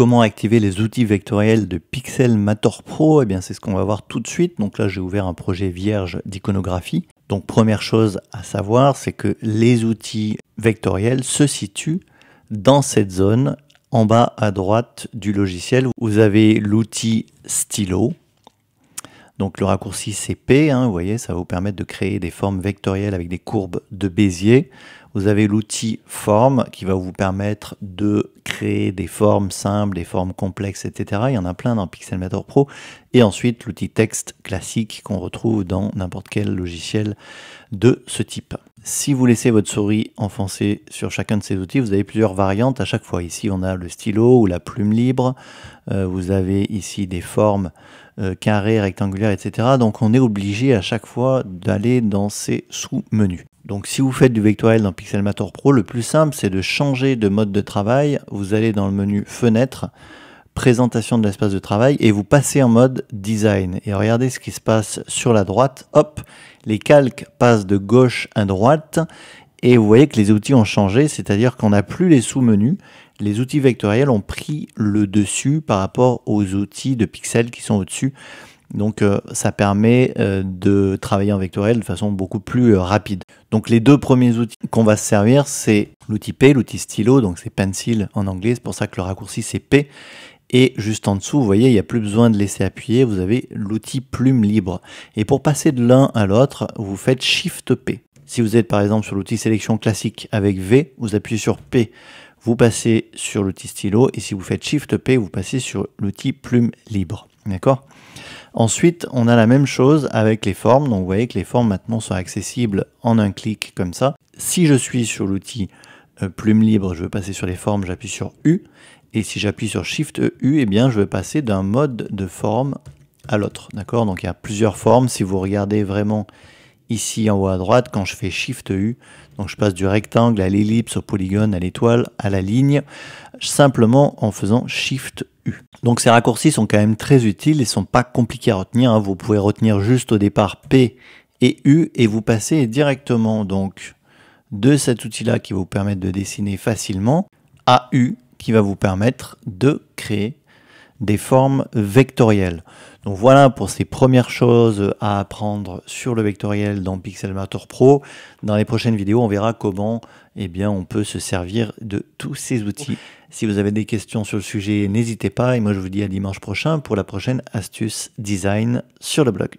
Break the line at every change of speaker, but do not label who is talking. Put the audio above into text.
Comment activer les outils vectoriels de Mator Pro Eh bien, c'est ce qu'on va voir tout de suite. Donc là, j'ai ouvert un projet vierge d'iconographie. Donc première chose à savoir, c'est que les outils vectoriels se situent dans cette zone en bas à droite du logiciel. Vous avez l'outil stylo donc le raccourci CP, hein, vous voyez, ça va vous permettre de créer des formes vectorielles avec des courbes de Bézier. Vous avez l'outil forme qui va vous permettre de créer des formes simples, des formes complexes, etc. Il y en a plein dans Pixelmator Pro. Et ensuite l'outil texte classique qu'on retrouve dans n'importe quel logiciel de ce type. Si vous laissez votre souris enfoncer sur chacun de ces outils, vous avez plusieurs variantes à chaque fois. Ici, on a le stylo ou la plume libre. Euh, vous avez ici des formes euh, carrées, rectangulaires, etc. Donc, on est obligé à chaque fois d'aller dans ces sous-menus. Donc, si vous faites du vectoriel dans Pixelmator Pro, le plus simple, c'est de changer de mode de travail. Vous allez dans le menu Fenêtre présentation de l'espace de travail et vous passez en mode design. Et regardez ce qui se passe sur la droite. Hop, les calques passent de gauche à droite et vous voyez que les outils ont changé, c'est-à-dire qu'on n'a plus les sous-menus. Les outils vectoriels ont pris le dessus par rapport aux outils de pixels qui sont au-dessus. Donc euh, ça permet euh, de travailler en vectoriel de façon beaucoup plus euh, rapide. Donc les deux premiers outils qu'on va se servir, c'est l'outil P, l'outil stylo, donc c'est pencil en anglais, c'est pour ça que le raccourci c'est P, et juste en dessous, vous voyez, il n'y a plus besoin de laisser appuyer, vous avez l'outil plume libre. Et pour passer de l'un à l'autre, vous faites Shift P. Si vous êtes par exemple sur l'outil sélection classique avec V, vous appuyez sur P, vous passez sur l'outil stylo, et si vous faites Shift P, vous passez sur l'outil plume libre. D'accord Ensuite, on a la même chose avec les formes. Donc vous voyez que les formes maintenant sont accessibles en un clic comme ça. Si je suis sur l'outil euh, plume libre, je veux passer sur les formes, j'appuie sur U. Et si j'appuie sur Shift U, e, eh bien, je vais passer d'un mode de forme à l'autre. D'accord Donc il y a plusieurs formes. Si vous regardez vraiment ici en haut à droite, quand je fais Shift U, e, donc je passe du rectangle à l'ellipse, au polygone, à l'étoile, à la ligne, simplement en faisant Shift U. Donc ces raccourcis sont quand même très utiles et sont pas compliqués à retenir. Hein. Vous pouvez retenir juste au départ P et U et vous passez directement donc de cet outil-là qui vous permet de dessiner facilement à U qui va vous permettre de créer des formes vectorielles. Donc voilà pour ces premières choses à apprendre sur le vectoriel dans Pixelmator Pro. Dans les prochaines vidéos, on verra comment eh bien, on peut se servir de tous ces outils. Si vous avez des questions sur le sujet, n'hésitez pas. Et moi, je vous dis à dimanche prochain pour la prochaine astuce design sur le blog.